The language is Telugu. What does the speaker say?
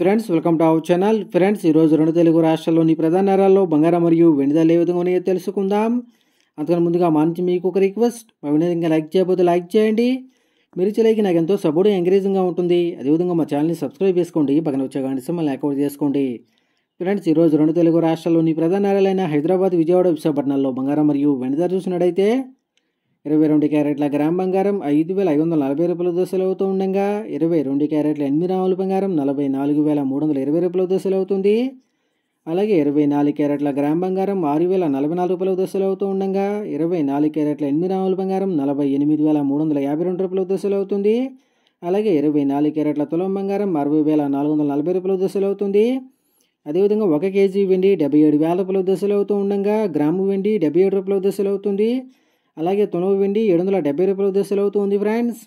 friends welcome to our channel friends ఈరోజు రెండు తెలుగు రాష్ట్రాల్లోని ప్రధాన నగరాల్లో బంగారం మరియు వెండి ధరలు ఏ విధంగా ఉన్నాయో తెలుసుకుందాం అంతకన్నా ముందుగా మంచి మీకు ఒక రిక్వెస్ట్ మా వినేదంగా లైక్ చేయకపోతే లైక్ చేయండి మీరు చేయలేక నాకు ఎంతో సపోర్ట్ ఎంకరేజింగ్గా ఉంటుంది అదేవిధంగా మా ఛానల్ని సబ్స్క్రైబ్ చేసుకోండి పక్కన వచ్చే గంట సమయం అవుట్ చేసుకోండి ఫ్రెండ్స్ ఈరోజు రెండు తెలుగు రాష్ట్రాల్లోని ప్రధాన నగరాలైన హైదరాబాద్ విజయవాడ విశాఖపట్నంలో బంగారం మరియు వెండి ధర చూసినట్టయితే ఇరవై రెండు క్యారెట్ల గ్రామ్ బంగారం ఐదు వేల ఐదు వందల నలభై రూపాయల అవుతూ ఉండగా ఇరవై రెండు క్యారెట్ల ఎనిమిది రాముల బంగారం నలభై నాలుగు వేల మూడు వందల ఇరవై రూపాయల దశలు అవుతుంది అలాగే ఇరవై నాలుగు క్యారెట్ల గ్రామ్ బంగారం ఆరు వేల నలభై నాలుగు రూపాయల దశలు అవుతూ ఉండగా ఇరవై నాలుగు క్యారెట్ల ఎనిమిది రాముల బంగారం నలభై ఎనిమిది వేల మూడు వందల యాభై రెండు రూపాయల దశలు అవుతుంది అలాగే ఇరవై నాలుగు క్యారెట్ల తులం బంగారం అరవై వేల నాలుగు వందల నలభై రూపాయల దశలు అవుతుంది అదేవిధంగా ఒక కేజీ వెండి డెబ్బై ఏడు వేల రూపాయల దశలు అవుతూ ఉండగా గ్రాము వెండి డెబ్బై ఏడు రూపాయల దశలు అవుతుంది అలాగే తునవ వెండి ఏడు వందల డెబ్బై రూపాయలకు సెలవుతుంది ఫ్రెండ్స్